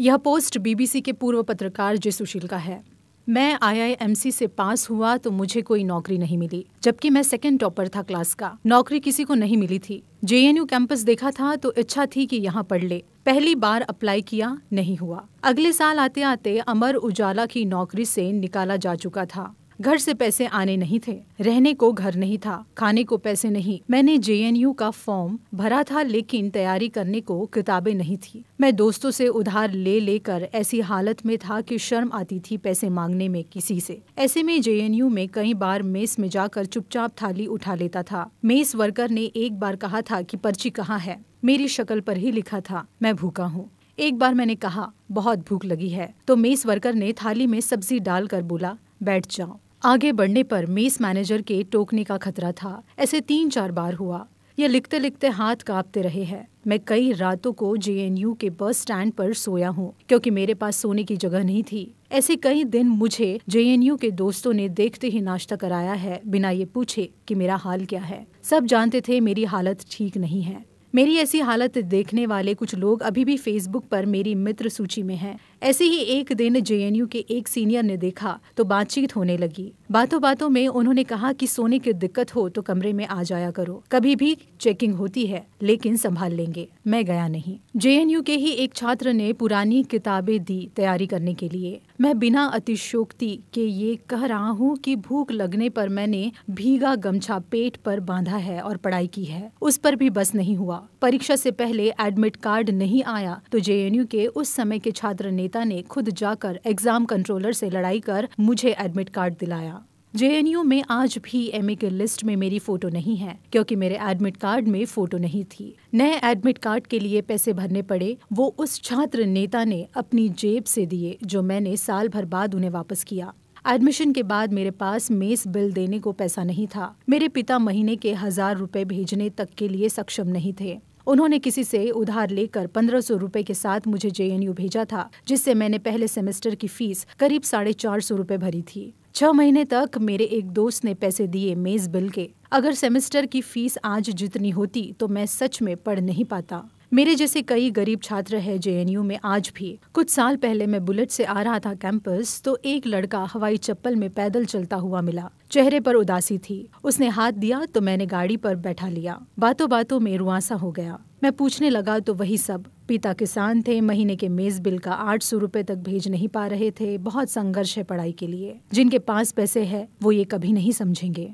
यह post BBC के पूर्व पत्रकार जय सुशील का है मैं आईआईएमसी से पास हुआ तो मुझे कोई नौकरी नहीं मिली जबकि मैं सेकंड टॉपर था क्लास का नौकरी किसी को नहीं मिली थी जेएनयू कैंपस देखा था तो इच्छा थी कि यहाँ पढ़ ले पहली बार अप्लाई किया नहीं हुआ अगले साल आते आते अमर उजाला की नौकरी से निकाला जा चुका था घर से पैसे आने नहीं थे रहने को घर नहीं था खाने को पैसे नहीं मैंने जे का फॉर्म भरा था लेकिन तैयारी करने को किताबें नहीं थी मैं दोस्तों से उधार ले लेकर ऐसी हालत में था कि शर्म आती थी पैसे मांगने में किसी से ऐसे में जे में कई बार मेस में जाकर चुपचाप थाली उठा लेता था मेस वर्कर ने एक बार कहा था कि पर्ची कहाँ है मेरी शक्ल पर ही लिखा था मैं भूखा हूँ एक बार मैंने कहा बहुत भूख लगी है तो मेस वर्कर ने थाली में सब्जी डालकर बोला बैठ जाओ आगे बढ़ने पर मेस मैनेजर के टोकने का खतरा था ऐसे तीन चार बार हुआ ये लिखते लिखते हाथ कांपते रहे हैं मैं कई रातों को जेएनयू के बस स्टैंड पर सोया हूँ क्योंकि मेरे पास सोने की जगह नहीं थी ऐसे कई दिन मुझे जेएनयू के दोस्तों ने देखते ही नाश्ता कराया है बिना ये पूछे कि मेरा हाल क्या है सब जानते थे मेरी हालत ठीक नहीं है मेरी ऐसी हालत देखने वाले कुछ लोग अभी भी फेसबुक पर मेरी मित्र सूची में हैं। ऐसे ही एक दिन जेएनयू के एक सीनियर ने देखा तो बातचीत होने लगी बातों बातों में उन्होंने कहा कि सोने की दिक्कत हो तो कमरे में आ जाया करो कभी भी चेकिंग होती है लेकिन संभाल लेंगे मैं गया नहीं जेएनयू के ही एक छात्र ने पुरानी किताबें दी तैयारी करने के लिए मैं बिना अतिशोक्ति के ये कह रहा हूँ कि भूख लगने पर मैंने भीगा गमछा पेट पर बांधा है और पढ़ाई की है उस पर भी बस नहीं हुआ हुआ परीक्षा से पहले एडमिट कार्ड नहीं आया तो जेएनयू के उस समय के छात्र नेता ने खुद जाकर एग्जाम कंट्रोलर से लड़ाई कर मुझे एडमिट कार्ड दिलाया जेएनयू में आज भी एमए के लिस्ट में मेरी फोटो नहीं है क्योंकि मेरे एडमिट कार्ड में फोटो नहीं थी नए एडमिट कार्ड के लिए पैसे भरने पड़े वो उस छात्र नेता ने अपनी जेब से दिए जो मैंने साल भर बाद उन्हें वापस किया एडमिशन के बाद मेरे पास मेस बिल देने को पैसा नहीं था मेरे पिता महीने के हजार रुपए भेजने तक के लिए सक्षम नहीं थे उन्होंने किसी से उधार लेकर पंद्रह सौ रूपए के साथ मुझे जे भेजा था जिससे मैंने पहले सेमेस्टर की फीस करीब साढ़े चार सौ रूपए भरी थी छह महीने तक मेरे एक दोस्त ने पैसे दिए मेज बिल के अगर सेमेस्टर की फीस आज जितनी होती तो मैं सच में पढ़ नहीं पाता मेरे जैसे कई गरीब छात्र है जेएनयू में आज भी कुछ साल पहले मैं बुलेट से आ रहा था कैंपस तो एक लड़का हवाई चप्पल में पैदल चलता हुआ मिला चेहरे पर उदासी थी उसने हाथ दिया तो मैंने गाड़ी पर बैठा लिया बातों बातों में रुआसा हो गया मैं पूछने लगा तो वही सब पिता किसान थे महीने के मेज बिल का आठ सौ रुपए तक भेज नहीं पा रहे थे बहुत संघर्ष है पढ़ाई के लिए जिनके पास पैसे है वो ये कभी नहीं समझेंगे